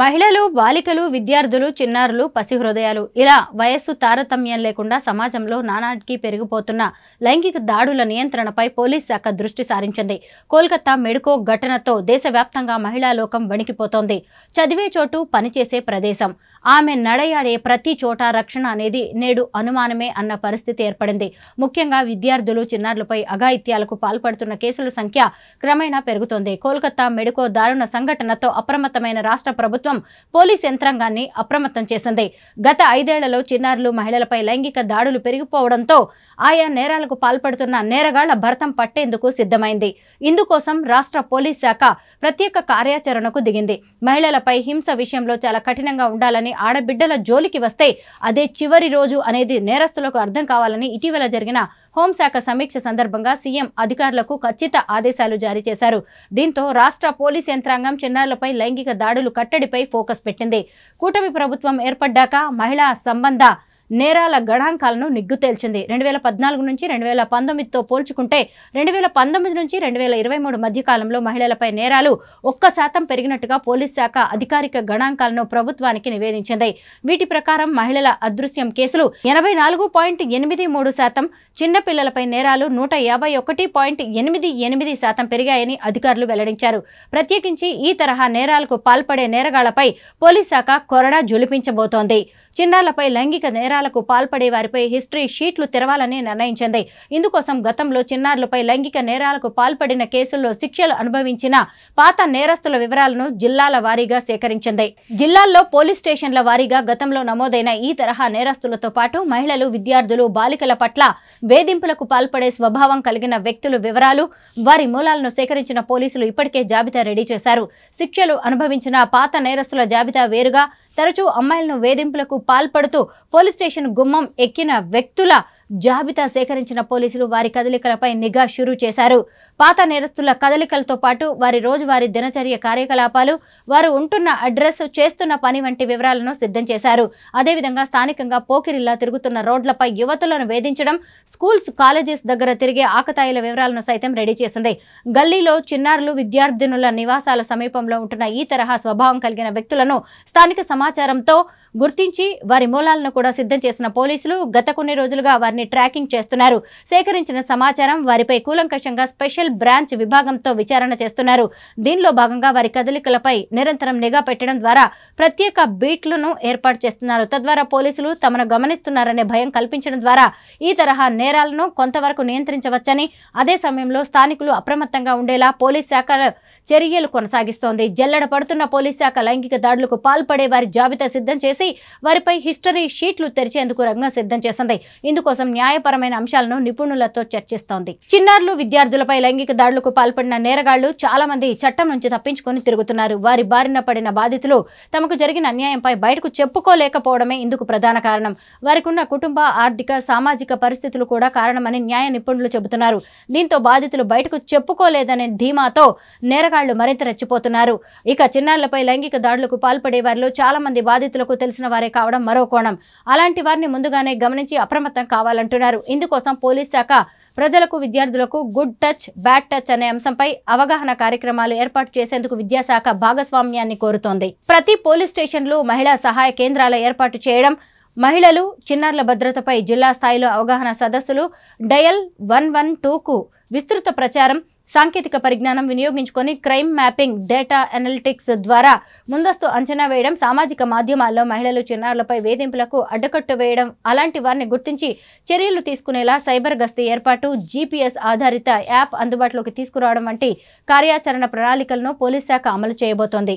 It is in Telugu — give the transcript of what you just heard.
మహిళలు బాలికలు విద్యార్థులు చిన్నారులు పసి హృదయాలు ఇలా వయస్సు తారతమ్యం లేకుండా సమాజంలో నానాటికి పెరిగిపోతున్న లైంగిక దాడుల నియంత్రణపై పోలీస్ శాఖ దృష్టి సారించింది కోల్కతా మెడుకో ఘటనతో దేశవ్యాప్తంగా మహిళా లోకం వణికిపోతోంది చదివే చోటు పనిచేసే ప్రదేశం ఆమె నడయాడే ప్రతి చోట రక్షణ అనేది నేడు అనుమానమే అన్న పరిస్థితి ఏర్పడింది ముఖ్యంగా విద్యార్థులు చిన్నారులపై అఘాయిత్యాలకు పాల్పడుతున్న కేసుల సంఖ్య క్రమేణా పెరుగుతోంది కోల్కతా మెడుకో దారుణ సంఘటనతో అప్రమత్తమైన రాష్ట్ర ప్రభుత్వం ప్రభుత్వం పోలీస్ యంత్రాంగాన్ని అప్రమత్తం చేసింది గత ఐదేళ్లలో చిన్నారులు మహిళలపై లైంగిక దాడులు పెరిగిపోవడంతో ఆయా నేరాలకు పాల్పడుతున్న నేరగాళ్ల భర్తం పట్టేందుకు సిద్ధమైంది ఇందుకోసం రాష్ట్ర పోలీస్ శాఖ ప్రత్యేక కార్యాచరణకు దిగింది మహిళలపై హింస విషయంలో చాలా కఠినంగా ఉండాలని ఆడబిడ్డల జోలికి వస్తే అదే చివరి రోజు అనేది నేరస్తులకు అర్థం కావాలని ఇటీవల జరిగిన హోంశాఖ సమీక్ష సందర్భంగా సీఎం అధికారులకు ఖచ్చిత ఆదేశాలు జారీ చేశారు దీంతో రాష్ట్ర పోలీస్ యంత్రాంగం చిన్నారులపై లైంగిక దాడులు కట్టడిపై ఫోకస్ పెట్టింది కూటమి ప్రభుత్వం ఏర్పడ్డాక మహిళా సంబంధ నేరాల గణాంకాలను నిగ్గు తేల్చింది రెండు వేల పద్నాలుగు నుంచి రెండు వేల పంతొమ్మిదితో పోల్చుకుంటే రెండు వేల పంతొమ్మిది నుంచి రెండు వేల ఇరవై మూడు మధ్యకాలంలో మహిళలపై నేరాలు ఒక్క శాతం పెరిగినట్టుగా పోలీస్ శాఖ అధికారిక గణాంకాలను ప్రభుత్వానికి నివేదించింది వీటి ప్రకారం మహిళల అదృశ్యం కేసులు ఎనభై నాలుగు పాయింట్ ఎనిమిది మూడు శాతం చిన్నపిల్లలపై నేరాలు నూట యాభై ఒకటి పాయింట్ ఎనిమిది ఎనిమిది శాతం పెరిగాయని అధికారులు వెల్లడించారు ప్రత్యేకించి ఈ తరహా నేరాలకు పాల్పడే నేరగాళ్లపై పోలీస్ శాఖ కొరడా జులిపించబోతోంది చిన్నారులపై లైంగిక నేరాలు నేరాలకు పాల్పడే వారిపై హిస్టరీ షీట్లు తెరవాలని నిర్ణయించింది ఇందుకోసం గతంలో చిన్నారులపై లైంగిక నేరాలకు పాల్పడిన కేసుల్లో శిక్షలు అనుభవించిన పాత నేరస్తుల వివరాలను జిల్లాల వారీగా సేకరించింది జిల్లాల్లో పోలీస్ స్టేషన్ల వారీగా గతంలో నమోదైన ఈ తరహా నేరస్తులతో పాటు మహిళలు విద్యార్థులు బాలికల పట్ల వేధింపులకు పాల్పడే స్వభావం కలిగిన వ్యక్తుల వివరాలు వారి మూలాలను సేకరించిన పోలీసులు ఇప్పటికే జాబితా రెడీ చేశారు శిక్షలు అనుభవించిన పాత నేరస్తుల జాబితా వేరుగా తరచూ అమ్మాయిలను వేధింపులకు పాల్పడుతూ పోలీస్ స్టేషన్ గుమ్మం ఎక్కిన వ్యక్తుల జాబితా సేకరించిన పోలీసులు వారి కదలికలపై నిఘా షురు చేశారు పాత నేరస్తుల కదలికలతో పాటు వారి రోజువారీ దినచర్య కార్యకలాపాలు వారు ఉంటున్న అడ్రస్ చేస్తున్న పని వంటి వివరాలను సిద్ధం చేశారు అదేవిధంగా స్థానికంగా పోకిరిల్లా తిరుగుతున్న రోడ్లపై యువతులను వేధించడం స్కూల్స్ కాలేజెస్ దగ్గర తిరిగే ఆకతాయిల వివరాలను సైతం రెడీ చేసింది గల్లీలో చిన్నారులు విద్యార్థినుల నివాసాల సమీపంలో ఉంటున్న ఈ తరహా స్వభావం కలిగిన వ్యక్తులను స్థానిక సమాచారంతో గుర్తించి వారి మూలాలను కూడా సిద్ధం చేసిన పోలీసులు గత కొన్ని రోజులుగా వారిని వారిని ట్రాకింగ్ చేస్తున్నారు సేకరించిన సమాచారం వారిపై కూలంకషంగా స్పెషల్ బ్రాంచ్ విభాగంతో విచారణ చేస్తున్నారు దీనిలో భాగంగా వారి కదలికలపై నిరంతరం నిఘా పెట్టడం ద్వారా ప్రత్యేక బీట్లను ఏర్పాటు చేస్తున్నారు తద్వారా పోలీసులు తమను గమనిస్తున్నారనే భయం కల్పించడం ద్వారా ఈ తరహా నేరాలను కొంతవరకు నియంత్రించవచ్చని అదే సమయంలో స్థానికులు అప్రమత్తంగా ఉండేలా పోలీస్ శాఖ చర్యలు కొనసాగిస్తోంది జల్లెడ పడుతున్న పోలీస్ శాఖ లైంగిక దాడులకు పాల్పడే వారి జాబితా సిద్ధం చేసి వారిపై హిస్టరీ షీట్లు తెరిచేందుకు రంగం సిద్ధం చేసింది ఇందుకోసం కోసం న్యాయపరమైన అంశాలను నిపుణులతో చర్చిస్తోంది చిన్నారులు విద్యార్థులపై లైంగిక దాడులకు పాల్పడిన నేరగాళ్లు చాలా మంది చట్టం నుంచి తప్పించుకుని తిరుగుతున్నారు వారి బారిన పడిన బాధితులు తమకు జరిగిన అన్యాయంపై బయటకు చెప్పుకోలేకపోవడమే ఇందుకు ప్రధాన కారణం వారికి ఉన్న కుటుంబ ఆర్థిక సామాజిక పరిస్థితులు కూడా కారణమని న్యాయ నిపుణులు చెబుతున్నారు దీంతో బాధితులు బయటకు చెప్పుకోలేదనే ధీమాతో నేరగాళ్లు మరింత రెచ్చిపోతున్నారు ఇక చిన్నారులపై లైంగిక దాడులకు పాల్పడే వారిలో చాలా మంది బాధితులకు తెలిసిన వారే కావడం మరో కోణం అలాంటి వారిని ముందుగానే గమనించి అప్రమత్తం కావాలి చేయాలంటున్నారు ఇందుకోసం పోలీస్ శాఖ ప్రజలకు విద్యార్థులకు గుడ్ టచ్ బ్యాడ్ టచ్ అనే అంశంపై అవగాహన కార్యక్రమాలు ఏర్పాటు చేసేందుకు విద్యాశాఖ భాగస్వామ్యాన్ని కోరుతోంది ప్రతి పోలీస్ స్టేషన్లు మహిళా సహాయ కేంద్రాల ఏర్పాటు చేయడం మహిళలు చిన్నారుల భద్రతపై జిల్లా స్థాయిలో అవగాహన సదస్సులు డయల్ వన్ వన్ విస్తృత ప్రచారం సాంకేతిక పరిజ్ఞానం వినియోగించుకొని క్రైమ్ మ్యాపింగ్ డేటా అనలిటిక్స్ ద్వారా ముందస్తు అంచనా వేయడం సామాజిక మాధ్యమాల్లో మహిళలు చిన్నారులపై వేధింపులకు అడ్డకట్టు వేయడం అలాంటి వారిని గుర్తించి చర్యలు తీసుకునేలా సైబర్ గస్తీ ఏర్పాటు జీపీఎస్ ఆధారిత యాప్ అందుబాటులోకి తీసుకురావడం వంటి కార్యాచరణ ప్రణాళికలను పోలీస్ శాఖ అమలు చేయబోతోంది